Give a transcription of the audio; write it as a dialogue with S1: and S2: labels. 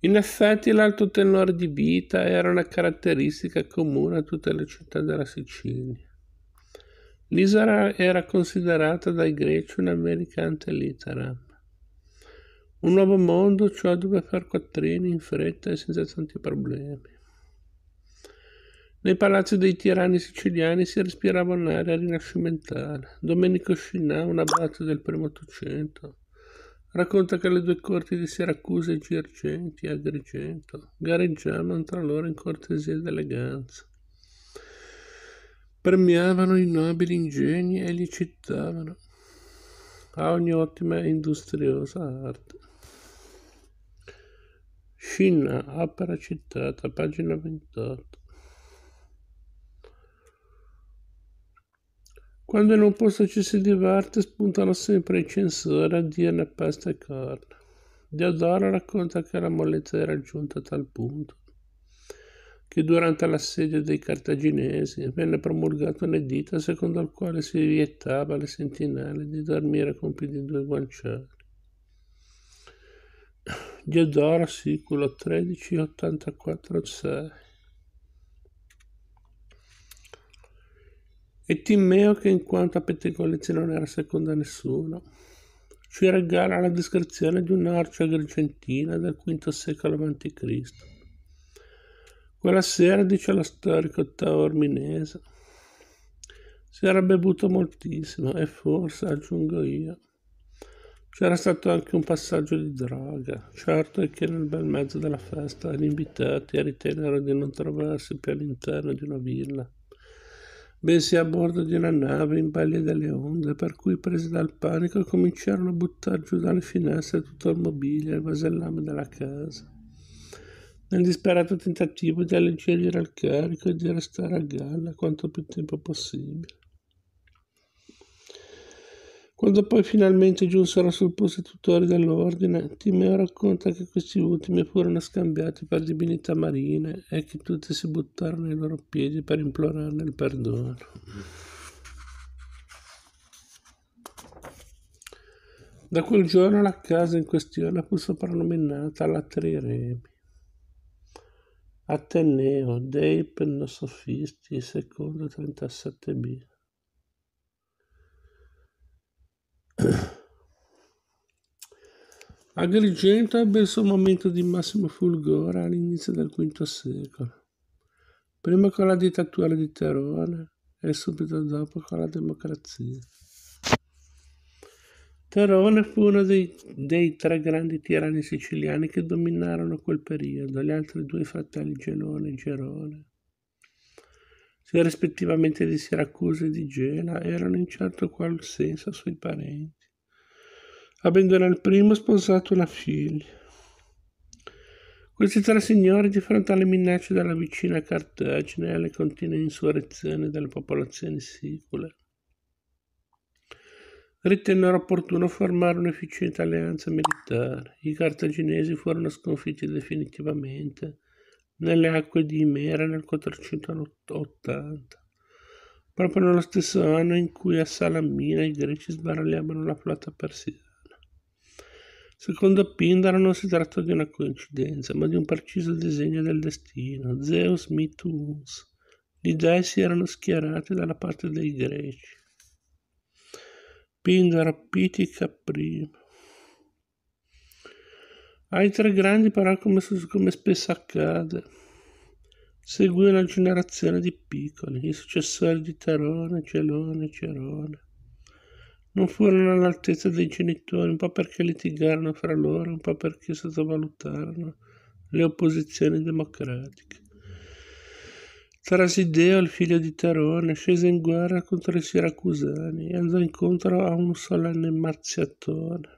S1: In effetti l'alto tenore di vita era una caratteristica comune a tutte le città della Sicilia. L'isola era considerata dai greci un'America anteliteram. Un nuovo mondo, cioè dove far quattrini in fretta e senza tanti problemi. Nei palazzi dei tiranni siciliani si respirava un'aria rinascimentale. Domenico Scinà, un abate del primo Ottocento, Racconta che le due corti di Siracusa e Girgenti e Agrigento gareggiavano tra loro in cortesia ed eleganza. Premiavano i nobili ingegni e li citavano a ogni ottima e industriosa arte. Scinna, opera citata, pagina 28. Quando in un posto ci si diverte, spuntano sempre i censori a dirne peste e corna. Diodoro racconta che la mollezza era giunta a tal punto che durante l'assedio dei cartaginesi venne promulgato un edito secondo il quale si vietava alle sentinelle di dormire con più di due guanciali. Diodoro, siculo 13, 84, 6. e Timmeo che in quanto a pettegolezzi non era secondo a nessuno. Ci regala la descrizione di un'arcia agrigentina del V secolo a.C. Quella sera, dice lo storico taorminese, si era bevuto moltissimo e forse, aggiungo io, c'era stato anche un passaggio di droga. Certo è che nel bel mezzo della festa gli invitati ritennero di non trovarsi più all'interno di una villa, Bensì a bordo di una nave in balia delle onde, per cui, prese dal panico, cominciarono a buttare giù dalle finestre tutto il mobile e il vasellame della casa. Nel disperato tentativo di alleggerire il carico e di restare a galla quanto più tempo possibile. Quando poi finalmente giunsero sul posto i tutori dell'ordine, Timeo racconta che questi ultimi furono scambiati per divinità marine e che tutti si buttarono ai loro piedi per implorarne il perdono. Da quel giorno la casa in questione fu soprannominata la Triremi. Ateneo dei pennosofisti, secondo 37b. Agrigento ebbe il suo momento di massimo fulgore all'inizio del V secolo, prima con la dittatura di Terone e subito dopo con la democrazia. Terone fu uno dei, dei, tre grandi tiranni siciliani che dominarono quel periodo, gli altri due fratelli Gelone e Gerone se rispettivamente di Siracusa e di Gela erano in certo qual senso suoi parenti. Abbandona il primo sposato una figlia. Questi tre signori, di fronte alle minacce della vicina Cartagine e alle continue insurrezioni delle popolazioni sicule, ritennero opportuno formare un'efficiente alleanza militare. I cartaginesi furono sconfitti definitivamente nelle acque di Imera nel 480, proprio nello stesso anno in cui a Salamina i greci sbaragliavano la flotta persiana. Secondo Pindaro non si trattò di una coincidenza, ma di un preciso disegno del destino. Zeus Mitus. Gli dei si erano schierati dalla parte dei greci. Pindaro Pitica prima. Ai tre grandi però, come, come spesso accade, seguì una generazione di piccoli, i successori di Terone, Gelone, Cerone. Non furono all'altezza dei genitori, un po' perché litigarono fra loro, un po' perché sottovalutarono le opposizioni democratiche. Trasideo, il figlio di Terone, scese in guerra contro i siracusani e andò incontro a un solenne mazziatone.